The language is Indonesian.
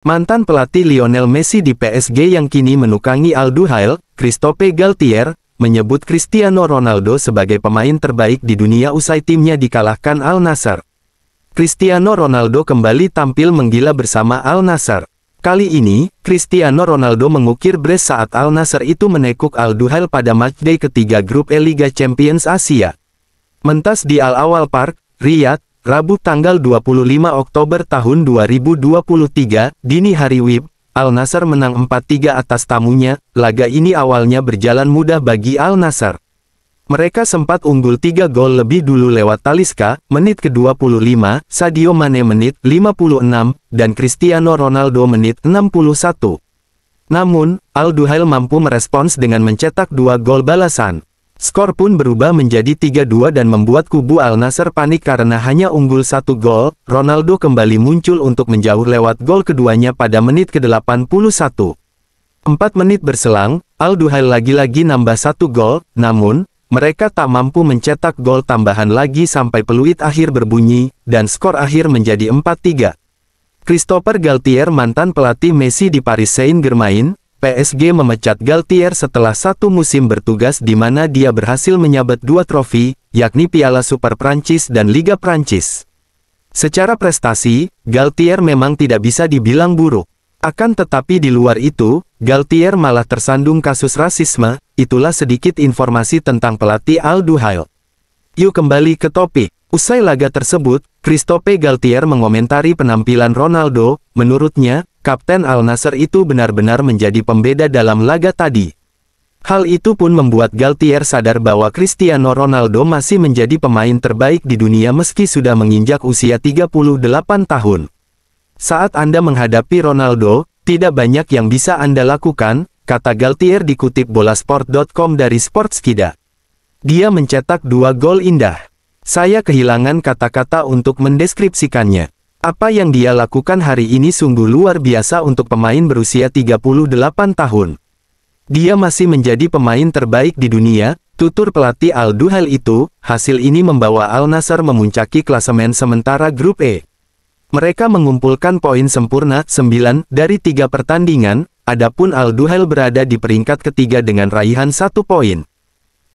Mantan pelatih Lionel Messi di PSG yang kini menukangi Aldo Hail, Christophe Galtier, menyebut Cristiano Ronaldo sebagai pemain terbaik di dunia usai timnya dikalahkan Al Nassr. Cristiano Ronaldo kembali tampil menggila bersama Al Nassr. Kali ini, Cristiano Ronaldo mengukir brace saat Al Nassr itu menekuk Al Duhail pada matchday ketiga grup E Liga Champions Asia. Mentas di Al Awal Park, Riyadh, Rabu tanggal 25 Oktober tahun 2023, dini hari WIB, Al-Nasr menang 4-3 atas tamunya, laga ini awalnya berjalan mudah bagi Al-Nasr. Mereka sempat unggul 3 gol lebih dulu lewat Taliska, menit ke-25, Sadio Mane menit 56, dan Cristiano Ronaldo menit 61. Namun, Al-Duhail mampu merespons dengan mencetak dua gol balasan. Skor pun berubah menjadi 3-2 dan membuat kubu Al Nasser panik karena hanya unggul satu gol, Ronaldo kembali muncul untuk menjauh lewat gol keduanya pada menit ke-81. Empat menit berselang, Al Duhail lagi-lagi nambah satu gol, namun, mereka tak mampu mencetak gol tambahan lagi sampai peluit akhir berbunyi, dan skor akhir menjadi 4-3. Christopher Galtier mantan pelatih Messi di Paris Saint-Germain, PSG memecat Galtier setelah satu musim bertugas di mana dia berhasil menyabet dua trofi, yakni Piala Super Prancis dan Liga Prancis. Secara prestasi, Galtier memang tidak bisa dibilang buruk. Akan tetapi di luar itu, Galtier malah tersandung kasus rasisme, itulah sedikit informasi tentang pelatih Al Duhail. Yuk kembali ke topik. Usai laga tersebut, Christophe Galtier mengomentari penampilan Ronaldo, menurutnya, Kapten Al Nasser itu benar-benar menjadi pembeda dalam laga tadi. Hal itu pun membuat Galtier sadar bahwa Cristiano Ronaldo masih menjadi pemain terbaik di dunia meski sudah menginjak usia 38 tahun. Saat Anda menghadapi Ronaldo, tidak banyak yang bisa Anda lakukan, kata Galtier dikutip bolasport.com dari Sportskida. Dia mencetak dua gol indah. Saya kehilangan kata-kata untuk mendeskripsikannya. Apa yang dia lakukan hari ini sungguh luar biasa untuk pemain berusia 38 tahun. Dia masih menjadi pemain terbaik di dunia, tutur pelatih Al Duhail itu, hasil ini membawa Al Nasr memuncaki klasemen sementara grup E. Mereka mengumpulkan poin sempurna 9 dari tiga pertandingan, adapun Al Duhail berada di peringkat ketiga dengan raihan satu poin.